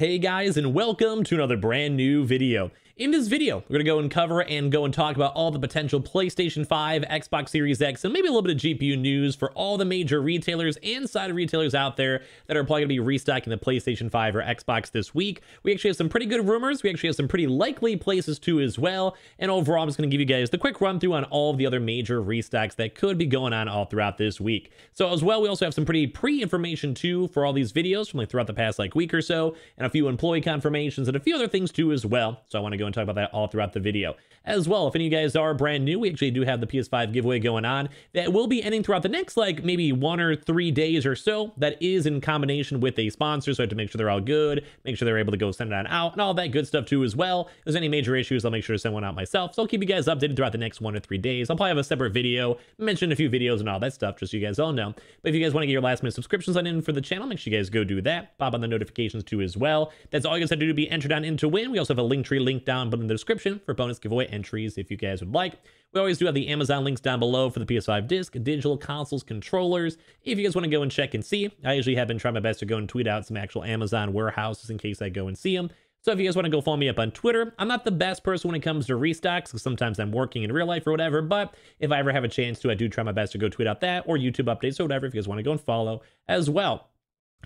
Hey guys, and welcome to another brand new video in this video, we're going to go and cover and go and talk about all the potential PlayStation 5, Xbox Series X, and maybe a little bit of GPU news for all the major retailers and side retailers out there that are probably going to be restocking the PlayStation 5 or Xbox this week. We actually have some pretty good rumors. We actually have some pretty likely places too as well. And overall, I'm just going to give you guys the quick run through on all of the other major restocks that could be going on all throughout this week. So as well, we also have some pretty pre-information too for all these videos from like throughout the past like week or so, and a few employee confirmations and a few other things too as well. So I want to go want to talk about that all throughout the video. As well, if any of you guys are brand new, we actually do have the PS5 giveaway going on that will be ending throughout the next, like, maybe one or three days or so. That is in combination with a sponsor, so I have to make sure they're all good, make sure they're able to go send it on out, and all that good stuff, too, as well. If there's any major issues, I'll make sure to send one out myself. So I'll keep you guys updated throughout the next one or three days. I'll probably have a separate video, mention a few videos and all that stuff, just so you guys all know. But if you guys want to get your last minute subscriptions on in for the channel, make sure you guys go do that. Pop on the notifications, too, as well. That's all you guys have to do to be entered on into win. We also have a link tree linked down but in the description for bonus giveaway entries if you guys would like. We always do have the Amazon links down below for the PS5 disc, digital consoles, controllers. If you guys want to go and check and see, I usually have been trying my best to go and tweet out some actual Amazon warehouses in case I go and see them. So if you guys want to go follow me up on Twitter, I'm not the best person when it comes to restocks because sometimes I'm working in real life or whatever. But if I ever have a chance to, I do try my best to go tweet out that or YouTube updates or whatever if you guys want to go and follow as well.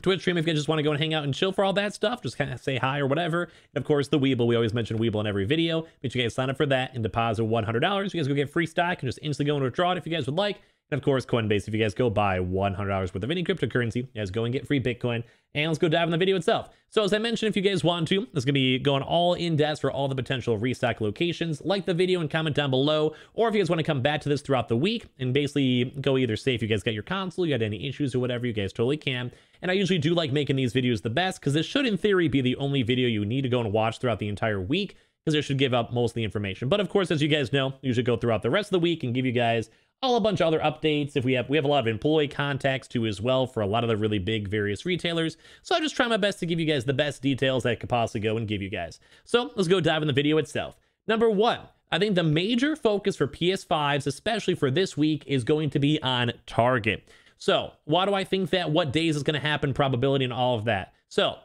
Twitch stream if you just want to go and hang out and chill for all that stuff. Just kind of say hi or whatever. And of course, the Weeble. We always mention Weeble in every video. Make sure you guys sign up for that and deposit $100. You guys go get free stock and just instantly go and withdraw it if you guys would like. And of course, Coinbase, if you guys go buy $100 worth of any cryptocurrency, you guys go and get free Bitcoin. And let's go dive in the video itself. So as I mentioned, if you guys want to, this going to be going all in depth for all the potential restock locations. Like the video and comment down below. Or if you guys want to come back to this throughout the week and basically go either say if you guys got your console, you got any issues or whatever, you guys totally can. And I usually do like making these videos the best because this should, in theory, be the only video you need to go and watch throughout the entire week because it should give up most of the information. But of course, as you guys know, you should go throughout the rest of the week and give you guys all a bunch of other updates. If we have we have a lot of employee contacts too as well for a lot of the really big various retailers. So I just try my best to give you guys the best details that I could possibly go and give you guys. So let's go dive in the video itself. Number one, I think the major focus for PS5s, especially for this week, is going to be on Target. So why do I think that? What days is going to happen? Probability and all of that. So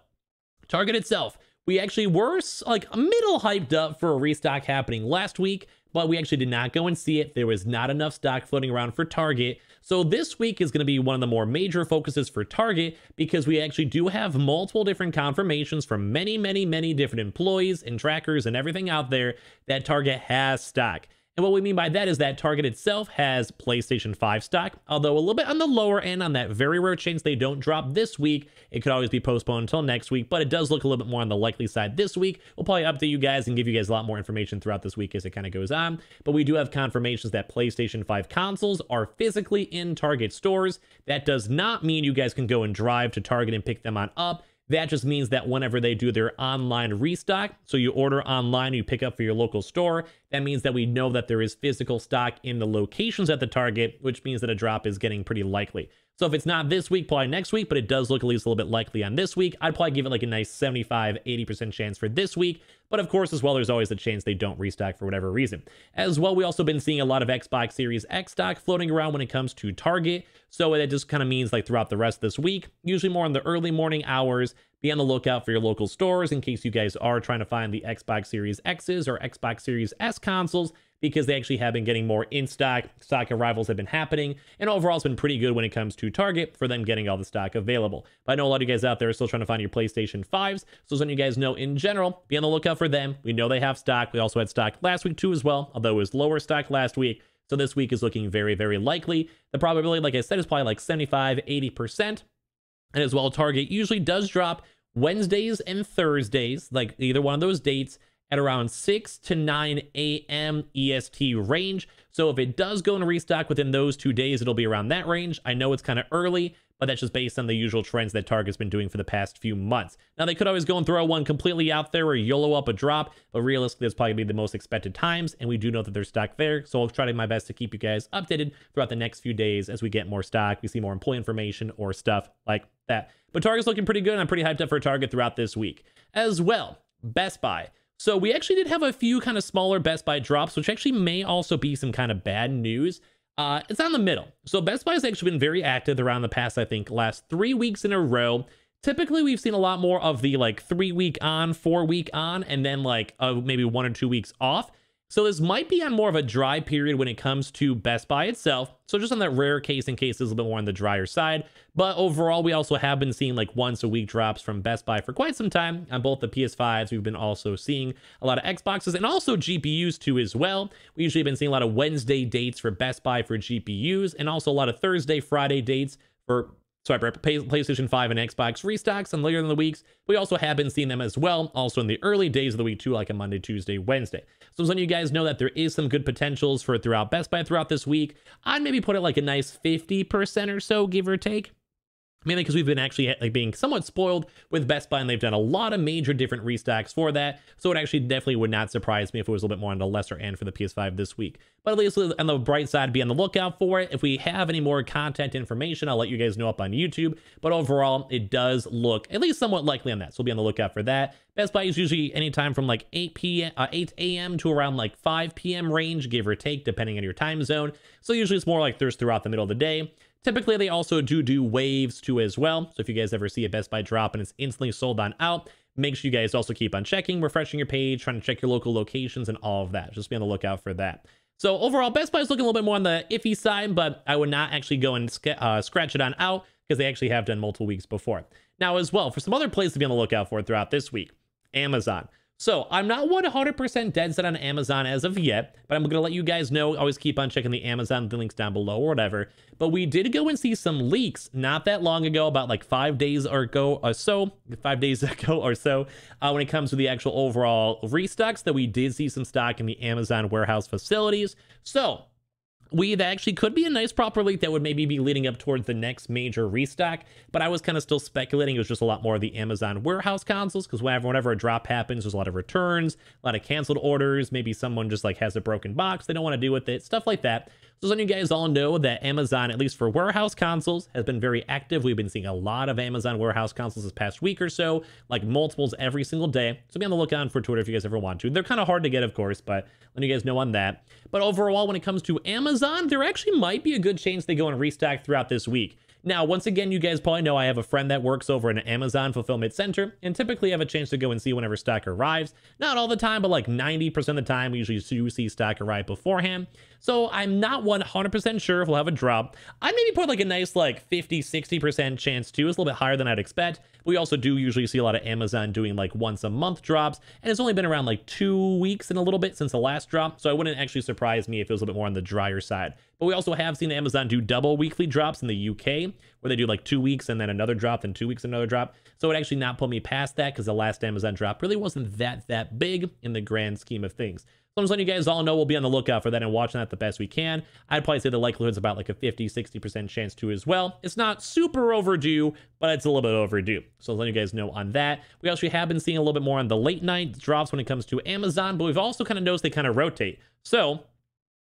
Target itself we actually were like a middle hyped up for a restock happening last week, but we actually did not go and see it. There was not enough stock floating around for Target. So this week is going to be one of the more major focuses for Target because we actually do have multiple different confirmations from many, many, many different employees and trackers and everything out there that Target has stock. And what we mean by that is that Target itself has PlayStation 5 stock, although a little bit on the lower end on that very rare chance they don't drop this week. It could always be postponed until next week, but it does look a little bit more on the likely side this week. We'll probably update you guys and give you guys a lot more information throughout this week as it kind of goes on. But we do have confirmations that PlayStation 5 consoles are physically in Target stores. That does not mean you guys can go and drive to Target and pick them on up. That just means that whenever they do their online restock, so you order online, you pick up for your local store, that means that we know that there is physical stock in the locations at the target, which means that a drop is getting pretty likely. So if it's not this week, probably next week, but it does look at least a little bit likely on this week. I'd probably give it like a nice 75, 80% chance for this week. But of course, as well, there's always a chance they don't restock for whatever reason. As well, we also been seeing a lot of Xbox Series X stock floating around when it comes to Target. So that just kind of means like throughout the rest of this week, usually more in the early morning hours, be on the lookout for your local stores in case you guys are trying to find the Xbox Series X's or Xbox Series S consoles because they actually have been getting more in stock. Stock arrivals have been happening, and overall, it's been pretty good when it comes to Target for them getting all the stock available. But I know a lot of you guys out there are still trying to find your PlayStation 5s, so as you guys know in general, be on the lookout for them. We know they have stock. We also had stock last week too, as well, although it was lower stock last week. So this week is looking very, very likely. The probability, like I said, is probably like 75, 80% and as well Target usually does drop Wednesdays and Thursdays, like either one of those dates at around 6 to 9 a.m. EST range. So if it does go into restock within those two days, it'll be around that range. I know it's kind of early, but that's just based on the usual trends that Target's been doing for the past few months. Now, they could always go and throw one completely out there or YOLO up a drop, but realistically, that's probably be the most expected times, and we do know that there's stock there, so I'll try my best to keep you guys updated throughout the next few days as we get more stock, we see more employee information or stuff like that. But Target's looking pretty good, and I'm pretty hyped up for Target throughout this week. As well, Best Buy. So we actually did have a few kind of smaller Best Buy drops, which actually may also be some kind of bad news. Uh, it's on the middle. So Best Buy has actually been very active around the past, I think, last three weeks in a row. Typically, we've seen a lot more of the like three week on, four week on, and then like uh, maybe one or two weeks off. So this might be on more of a dry period when it comes to Best Buy itself. So just on that rare case in case it's a little bit more on the drier side. But overall, we also have been seeing like once a week drops from Best Buy for quite some time on both the PS5s. We've been also seeing a lot of Xboxes and also GPUs too as well. We usually have been seeing a lot of Wednesday dates for Best Buy for GPUs and also a lot of Thursday, Friday dates for Sorry, PlayStation 5 and Xbox restocks and later in the weeks. We also have been seeing them as well, also in the early days of the week too, like a Monday, Tuesday, Wednesday. So some of you guys know that there is some good potentials for throughout Best Buy throughout this week. I'd maybe put it like a nice 50% or so, give or take mainly because we've been actually like being somewhat spoiled with Best Buy and they've done a lot of major different restocks for that. So it actually definitely would not surprise me if it was a little bit more on the lesser end for the PS5 this week. But at least on the bright side, be on the lookout for it. If we have any more content information, I'll let you guys know up on YouTube. But overall, it does look at least somewhat likely on that. So we'll be on the lookout for that. Best Buy is usually anytime from like 8 p.m. Uh, 8 a.m. to around like 5 p.m. range, give or take, depending on your time zone. So usually it's more like there's throughout the middle of the day. Typically, they also do do waves too as well. So if you guys ever see a Best Buy drop and it's instantly sold on out, make sure you guys also keep on checking, refreshing your page, trying to check your local locations and all of that. Just be on the lookout for that. So overall, Best Buy is looking a little bit more on the iffy side, but I would not actually go and uh, scratch it on out because they actually have done multiple weeks before. Now as well, for some other places to be on the lookout for throughout this week, Amazon. So I'm not 100% dead set on Amazon as of yet, but I'm going to let you guys know. Always keep on checking the Amazon the links down below or whatever. But we did go and see some leaks not that long ago, about like five days or go or so, five days ago or so, uh, when it comes to the actual overall restocks that we did see some stock in the Amazon warehouse facilities. So we that actually could be a nice proper leak that would maybe be leading up towards the next major restock. But I was kind of still speculating it was just a lot more of the Amazon warehouse consoles because whenever, whenever a drop happens, there's a lot of returns, a lot of canceled orders. Maybe someone just like has a broken box they don't want to do with it, stuff like that. So as you guys all know that Amazon, at least for warehouse consoles, has been very active. We've been seeing a lot of Amazon warehouse consoles this past week or so, like multiples every single day. So be on the lookout for Twitter if you guys ever want to. They're kind of hard to get, of course, but let you guys know on that. But overall, when it comes to Amazon, there actually might be a good chance they go and restock throughout this week. Now, once again, you guys probably know I have a friend that works over in an Amazon fulfillment center and typically have a chance to go and see whenever stock arrives. Not all the time, but like 90% of the time, we usually do see stock arrive beforehand. So I'm not 100% sure if we'll have a drop. I maybe put like a nice like 50, 60% chance too. It's a little bit higher than I'd expect. We also do usually see a lot of Amazon doing like once a month drops. And it's only been around like two weeks and a little bit since the last drop. So I wouldn't actually surprise me if it was a little bit more on the drier side. But we also have seen Amazon do double weekly drops in the UK, where they do like two weeks and then another drop, then two weeks, another drop. So it actually not put me past that because the last Amazon drop really wasn't that, that big in the grand scheme of things. I'm just letting you guys all know we'll be on the lookout for that and watching that the best we can. I'd probably say the likelihood's about like a 50, 60% chance to as well. It's not super overdue, but it's a little bit overdue. So letting you guys know on that. We actually have been seeing a little bit more on the late night drops when it comes to Amazon, but we've also kind of noticed they kind of rotate. So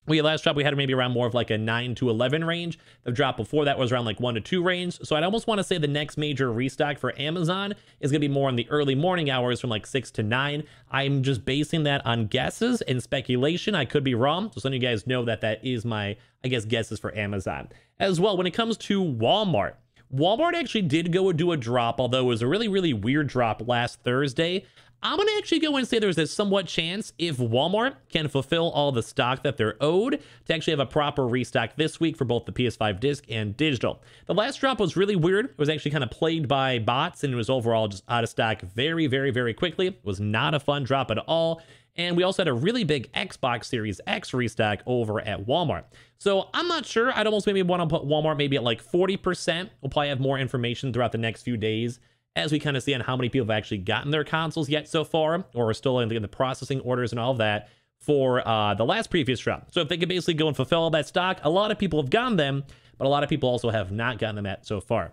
we last drop we had maybe around more of like a 9 to 11 range the drop before that was around like 1 to 2 range so i'd almost want to say the next major restock for amazon is going to be more in the early morning hours from like 6 to 9 i'm just basing that on guesses and speculation i could be wrong so some of you guys know that that is my i guess guesses for amazon as well when it comes to walmart walmart actually did go do a drop although it was a really really weird drop last thursday I'm going to actually go and say there's a somewhat chance if Walmart can fulfill all the stock that they're owed to actually have a proper restock this week for both the PS5 disc and digital. The last drop was really weird. It was actually kind of plagued by bots and it was overall just out of stock very, very, very quickly. It was not a fun drop at all. And we also had a really big Xbox Series X restock over at Walmart. So I'm not sure. I'd almost maybe want to put Walmart maybe at like 40%. We'll probably have more information throughout the next few days as we kind of see on how many people have actually gotten their consoles yet so far, or are still in the, in the processing orders and all of that for uh, the last previous drop. So if they could basically go and fulfill all that stock, a lot of people have gotten them, but a lot of people also have not gotten them at so far.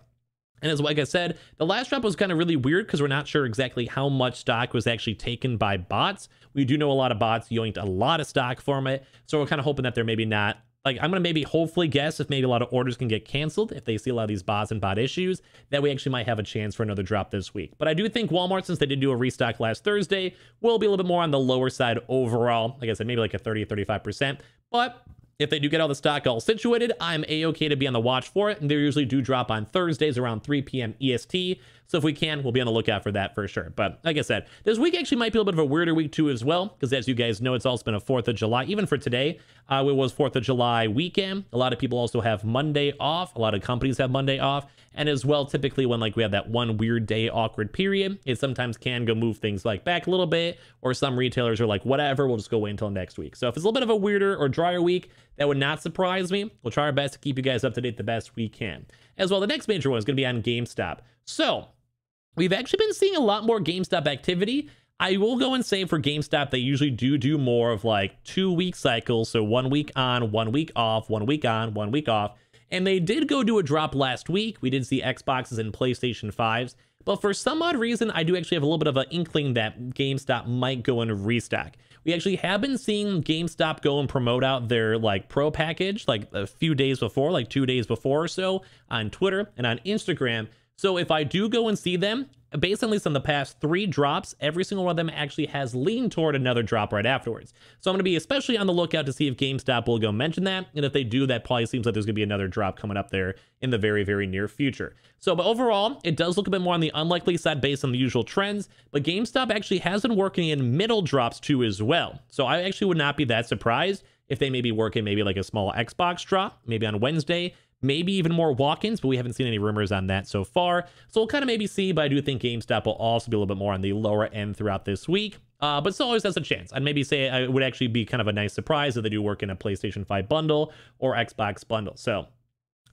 And as like I said, the last drop was kind of really weird because we're not sure exactly how much stock was actually taken by bots. We do know a lot of bots yoinked a lot of stock from it, so we're kind of hoping that they're maybe not like I'm gonna maybe hopefully guess if maybe a lot of orders can get canceled if they see a lot of these bots and bot issues that we actually might have a chance for another drop this week. But I do think Walmart, since they did do a restock last Thursday, will be a little bit more on the lower side overall. Like I said, maybe like a 30 35%. But if they do get all the stock all situated, I'm a-okay to be on the watch for it. And they usually do drop on Thursdays around 3 p.m. EST. So if we can, we'll be on the lookout for that for sure. But like I said, this week actually might be a little bit of a weirder week too as well, because as you guys know, it's also been a 4th of July. Even for today, uh, it was 4th of July weekend. A lot of people also have Monday off. A lot of companies have Monday off. And as well, typically when like we have that one weird day awkward period, it sometimes can go move things like back a little bit, or some retailers are like, whatever, we'll just go wait until next week. So if it's a little bit of a weirder or drier week, that would not surprise me. We'll try our best to keep you guys up to date the best we can. As well, the next major one is going to be on GameStop. So We've actually been seeing a lot more GameStop activity. I will go and say for GameStop, they usually do do more of like two week cycles. So one week on, one week off, one week on, one week off. And they did go do a drop last week. We did see Xboxes and PlayStation 5s. But for some odd reason, I do actually have a little bit of an inkling that GameStop might go and restock. We actually have been seeing GameStop go and promote out their like pro package like a few days before, like two days before or so on Twitter and on Instagram. So if I do go and see them, based on at least on the past three drops, every single one of them actually has leaned toward another drop right afterwards. So I'm going to be especially on the lookout to see if GameStop will go mention that. And if they do, that probably seems like there's going to be another drop coming up there in the very, very near future. So, but overall, it does look a bit more on the unlikely side based on the usual trends. But GameStop actually has been working in middle drops too as well. So I actually would not be that surprised if they maybe work in maybe like a small Xbox drop, maybe on Wednesday, maybe even more walk-ins, but we haven't seen any rumors on that so far. So we'll kind of maybe see, but I do think GameStop will also be a little bit more on the lower end throughout this week. Uh, but still always has a chance. I'd maybe say uh, it would actually be kind of a nice surprise if they do work in a PlayStation 5 bundle or Xbox bundle. So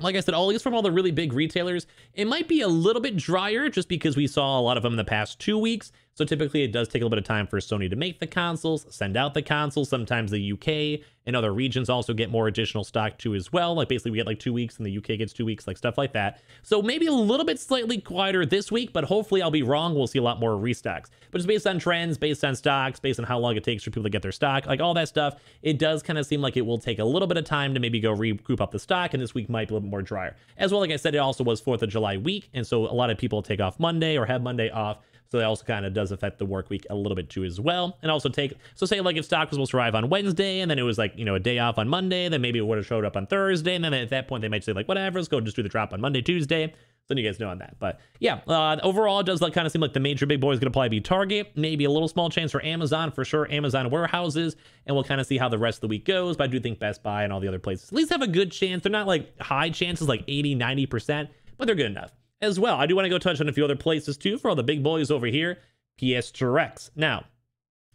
like I said, all these from all the really big retailers, it might be a little bit drier just because we saw a lot of them in the past two weeks. So typically it does take a little bit of time for Sony to make the consoles, send out the consoles. Sometimes the UK and other regions also get more additional stock too as well. Like basically we get like two weeks and the UK gets two weeks, like stuff like that. So maybe a little bit slightly quieter this week, but hopefully I'll be wrong. We'll see a lot more restocks. But just based on trends, based on stocks, based on how long it takes for people to get their stock, like all that stuff, it does kind of seem like it will take a little bit of time to maybe go regroup up the stock. And this week might be a little bit more drier. As well, like I said, it also was 4th of July week. And so a lot of people take off Monday or have Monday off. So that also kind of does affect the work week a little bit too as well. And also take, so say like if stock was supposed to arrive on Wednesday and then it was like, you know, a day off on Monday, then maybe it would have showed up on Thursday. And then at that point, they might say like, whatever, let's go just do the drop on Monday, Tuesday. So then you guys know on that. But yeah, uh, overall, it does like kind of seem like the major big boy is going to probably be Target. Maybe a little small chance for Amazon for sure, Amazon warehouses. And we'll kind of see how the rest of the week goes. But I do think Best Buy and all the other places at least have a good chance. They're not like high chances, like 80, 90%, but they're good enough as well. I do want to go touch on a few other places too for all the big boys over here. PS Directs Now,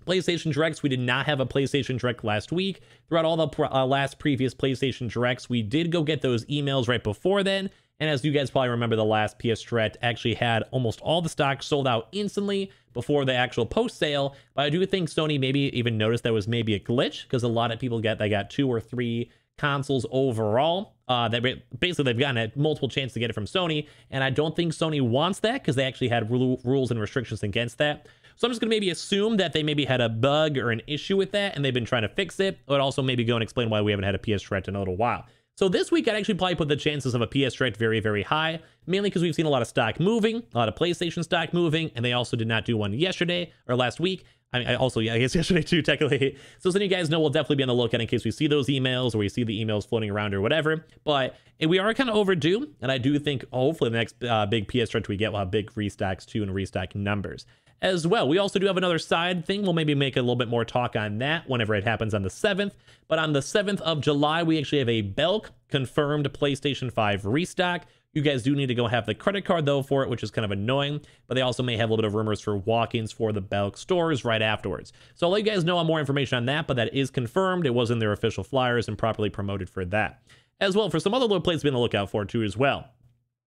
PlayStation Directs, we did not have a PlayStation Direct last week. Throughout all the uh, last previous PlayStation Directs, we did go get those emails right before then. And as you guys probably remember, the last PS Direct actually had almost all the stock sold out instantly before the actual post sale. But I do think Sony maybe even noticed there was maybe a glitch because a lot of people got they got two or three consoles overall. Uh, that basically they've gotten a multiple chance to get it from Sony, and I don't think Sony wants that because they actually had rules and restrictions against that. So I'm just going to maybe assume that they maybe had a bug or an issue with that, and they've been trying to fix it, but also maybe go and explain why we haven't had a PS Direct in a little while. So this week, I'd actually probably put the chances of a PS Direct very, very high, mainly because we've seen a lot of stock moving, a lot of PlayStation stock moving, and they also did not do one yesterday or last week. I mean, I also, yeah, I guess yesterday too, technically. So, so you guys know, we'll definitely be on the lookout in case we see those emails or we see the emails floating around or whatever. But we are kind of overdue, and I do think hopefully the next uh, big PS stretch we get will have big restocks too and restock numbers as well. We also do have another side thing. We'll maybe make a little bit more talk on that whenever it happens on the 7th. But on the 7th of July, we actually have a Belk confirmed PlayStation 5 restock. You guys do need to go have the credit card though for it, which is kind of annoying, but they also may have a little bit of rumors for walk-ins for the Belk stores right afterwards. So I'll let you guys know on more information on that, but that is confirmed. It was in their official flyers and properly promoted for that. As well, for some other little plays to be on the lookout for too as well.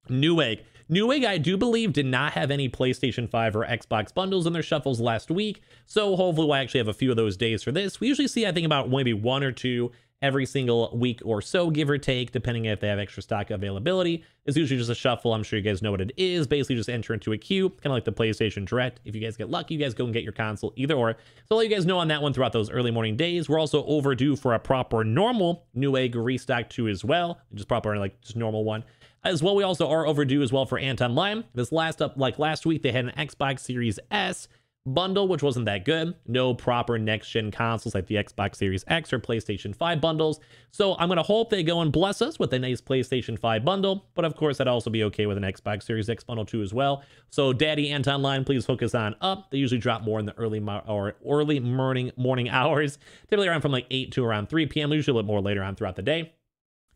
Newegg. Newegg, I do believe, did not have any PlayStation 5 or Xbox bundles in their shuffles last week, so hopefully we'll actually have a few of those days for this. We usually see, I think, about maybe one or two every single week or so, give or take, depending if they have extra stock availability. It's usually just a shuffle. I'm sure you guys know what it is. Basically, just enter into a queue, kind of like the PlayStation Direct. If you guys get lucky, you guys go and get your console, either or. So I'll let you guys know on that one throughout those early morning days. We're also overdue for a proper normal new egg restock too as well, just proper like just normal one. As well, we also are overdue as well for Anton Lime. This last up, like last week, they had an Xbox Series S bundle, which wasn't that good. No proper next gen consoles like the Xbox Series X or PlayStation 5 bundles. So I'm going to hope they go and bless us with a nice PlayStation 5 bundle. But of course, I'd also be okay with an Xbox Series X bundle too as well. So Daddy Anton Line, please hook us on up. They usually drop more in the early or early morning morning hours, typically around from like 8 to around 3 p.m. Usually a little more later on throughout the day.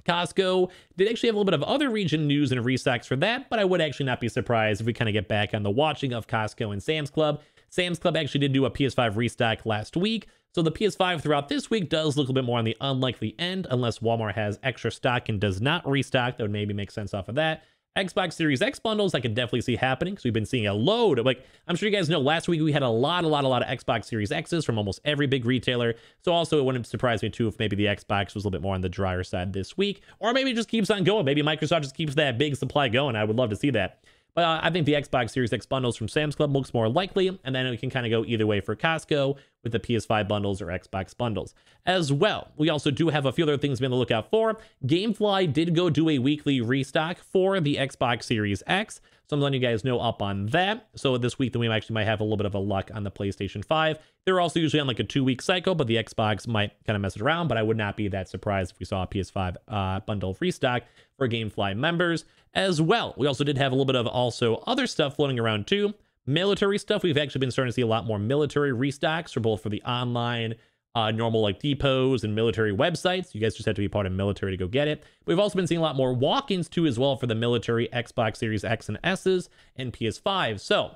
Costco did actually have a little bit of other region news and restocks for that, but I would actually not be surprised if we kind of get back on the watching of Costco and Sam's Club. Sam's Club actually did do a PS5 restock last week, so the PS5 throughout this week does look a bit more on the unlikely end, unless Walmart has extra stock and does not restock. That would maybe make sense off of that. Xbox Series X bundles, I could definitely see happening because we've been seeing a load of, like, I'm sure you guys know last week we had a lot, a lot, a lot of Xbox Series X's from almost every big retailer. So also, it wouldn't surprise me too if maybe the Xbox was a little bit more on the drier side this week, or maybe it just keeps on going. Maybe Microsoft just keeps that big supply going. I would love to see that. But uh, I think the Xbox Series X bundles from Sam's Club looks more likely, and then we can kind of go either way for Costco, with the PS5 bundles or Xbox bundles as well. We also do have a few other things to be on the lookout for. Gamefly did go do a weekly restock for the Xbox Series X. So I'm letting you guys know up on that. So this week, then we actually might have a little bit of a luck on the PlayStation 5. They're also usually on like a two-week cycle, but the Xbox might kind of mess it around. But I would not be that surprised if we saw a PS5 uh, bundle restock for GameFly members as well. We also did have a little bit of also other stuff floating around too military stuff, we've actually been starting to see a lot more military restocks for both for the online uh, normal like depots and military websites. You guys just have to be part of military to go get it. We've also been seeing a lot more walk-ins too as well for the military Xbox Series X and S's and PS5. So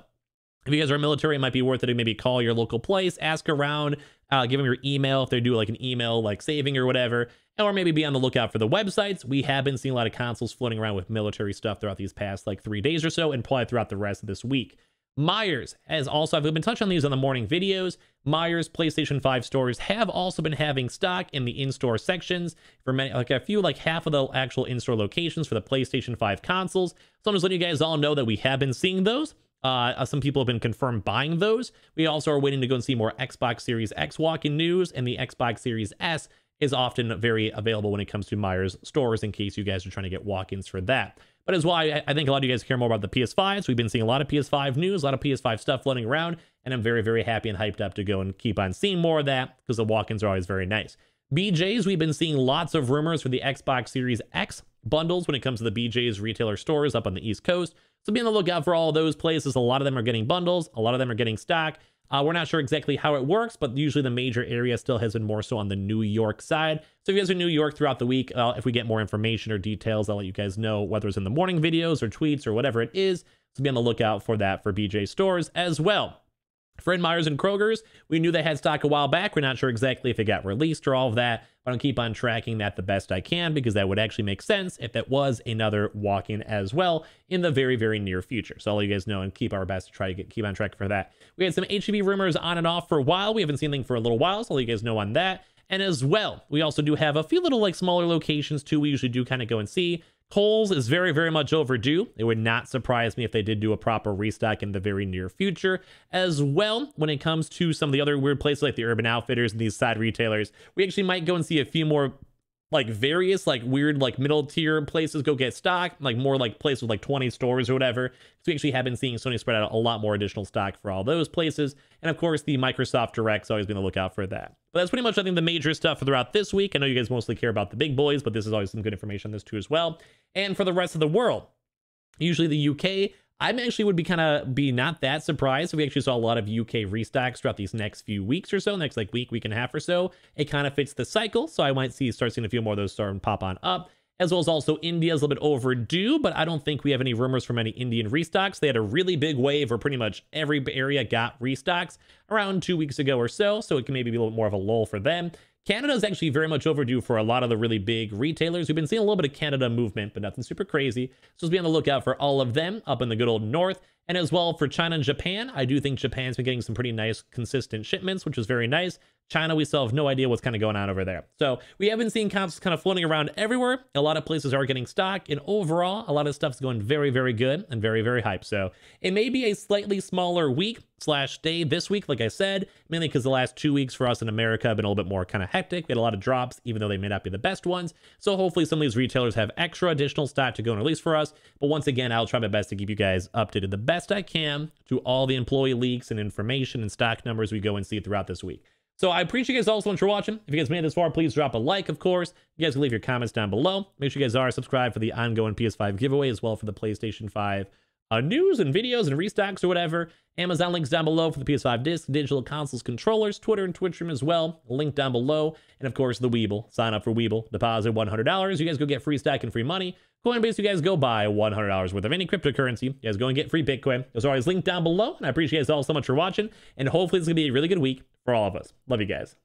if you guys are military, it might be worth it to maybe call your local place, ask around, uh, give them your email if they do like an email like saving or whatever, or maybe be on the lookout for the websites. We have been seeing a lot of consoles floating around with military stuff throughout these past like three days or so and probably throughout the rest of this week. Myers has also, I've been touching on these in the morning videos. Myers PlayStation 5 stores have also been having stock in the in-store sections for many, like a few, like half of the actual in-store locations for the PlayStation 5 consoles. So I'm just letting you guys all know that we have been seeing those. Uh, uh some people have been confirmed buying those. We also are waiting to go and see more Xbox Series X walk-in news and the Xbox Series S is often very available when it comes to Myers stores in case you guys are trying to get walk-ins for that. But as well, I think a lot of you guys care more about the PS5s. We've been seeing a lot of PS5 news, a lot of PS5 stuff floating around, and I'm very, very happy and hyped up to go and keep on seeing more of that because the walk-ins are always very nice. BJs, we've been seeing lots of rumors for the Xbox Series X bundles when it comes to the BJs retailer stores up on the East Coast. So be on the lookout for all those places. A lot of them are getting bundles, a lot of them are getting stock, uh, we're not sure exactly how it works, but usually the major area still has been more so on the New York side. So if you guys are in New York throughout the week, uh, if we get more information or details, I'll let you guys know whether it's in the morning videos or tweets or whatever it is. So be on the lookout for that for BJ Stores as well. Fred Meyer's and Kroger's, we knew they had stock a while back. We're not sure exactly if it got released or all of that, but I'll keep on tracking that the best I can because that would actually make sense if that was another walk-in as well in the very, very near future. So I'll let you guys know and keep our best to try to get, keep on track for that. We had some HEB rumors on and off for a while. We haven't seen anything for a little while, so I'll let you guys know on that. And as well, we also do have a few little like smaller locations too. We usually do kind of go and see Coles is very, very much overdue. It would not surprise me if they did do a proper restock in the very near future. As well, when it comes to some of the other weird places like the Urban Outfitters and these side retailers, we actually might go and see a few more like various like weird like middle tier places go get stock, like more like places with like 20 stores or whatever. So we actually have been seeing Sony spread out a lot more additional stock for all those places. And of course, the Microsoft Direct's always been the lookout for that. But that's pretty much, I think, the major stuff throughout this week. I know you guys mostly care about the big boys, but this is always some good information on this too as well. And for the rest of the world, usually the UK, I actually would be kind of be not that surprised if we actually saw a lot of UK restocks throughout these next few weeks or so, next like week, week and a half or so. It kind of fits the cycle, so I might see start seeing a few more of those start and pop on up. As well as also India's a little bit overdue, but I don't think we have any rumors from any Indian restocks. They had a really big wave where pretty much every area got restocks around two weeks ago or so, so it can maybe be a little more of a lull for them. Canada is actually very much overdue for a lot of the really big retailers. We've been seeing a little bit of Canada movement, but nothing super crazy. So let's be on the lookout for all of them up in the good old north. And as well for China and Japan, I do think Japan's been getting some pretty nice, consistent shipments, which is very nice. China, we still have no idea what's kind of going on over there. So we haven't seen comps kind of floating around everywhere. A lot of places are getting stock, and overall, a lot of stuff's going very, very good and very, very hype. So it may be a slightly smaller week slash day this week, like I said, mainly because the last two weeks for us in America have been a little bit more kind of hectic. We had a lot of drops, even though they may not be the best ones. So hopefully some of these retailers have extra additional stock to go and release for us. But once again, I'll try my best to keep you guys updated the best best I can to all the employee leaks and information and stock numbers we go and see throughout this week. So I appreciate you guys all so much for watching. If you guys made it this far, please drop a like, of course. You guys can leave your comments down below. Make sure you guys are subscribed for the ongoing PS5 giveaway as well for the PlayStation 5 uh, news and videos and restocks or whatever. Amazon links down below for the PS5 disc, digital consoles, controllers, Twitter and Twitch room as well. Link down below. And of course, the Weeble. Sign up for Weeble. Deposit $100. You guys go get free stack and free money. Coinbase, you guys go buy $100 worth of any cryptocurrency. You guys go and get free Bitcoin. are always linked down below. And I appreciate you all so much for watching. And hopefully, it's going to be a really good week for all of us. Love you guys.